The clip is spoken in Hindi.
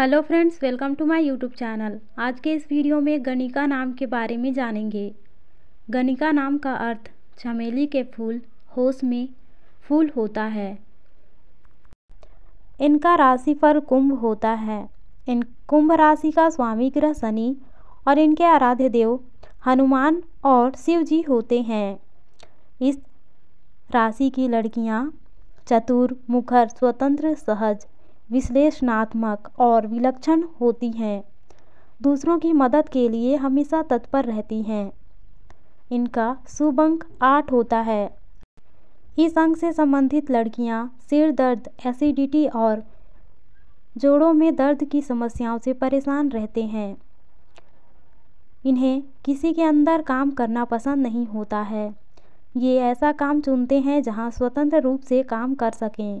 hello friends welcome to my YouTube channel आज के इस वीडियो में गणिका नाम के बारे में जानेंगे गणिका नाम का अर्थ चमेली के फूल होश में फूल होता है इनका राशि पर कुंभ होता है इन कुंभ राशि का स्वामी ग्रह शनि और इनके आराध्य देव हनुमान और शिव जी होते हैं इस राशि की लड़कियां चतुर मुखर स्वतंत्र सहज विश्लेषणात्मक और विलक्षण होती हैं दूसरों की मदद के लिए हमेशा तत्पर रहती हैं इनका शुभ अंक आठ होता है इस अंक से संबंधित लड़कियां सिर दर्द एसिडिटी और जोड़ों में दर्द की समस्याओं से परेशान रहते हैं इन्हें किसी के अंदर काम करना पसंद नहीं होता है ये ऐसा काम चुनते हैं जहाँ स्वतंत्र रूप से काम कर सकें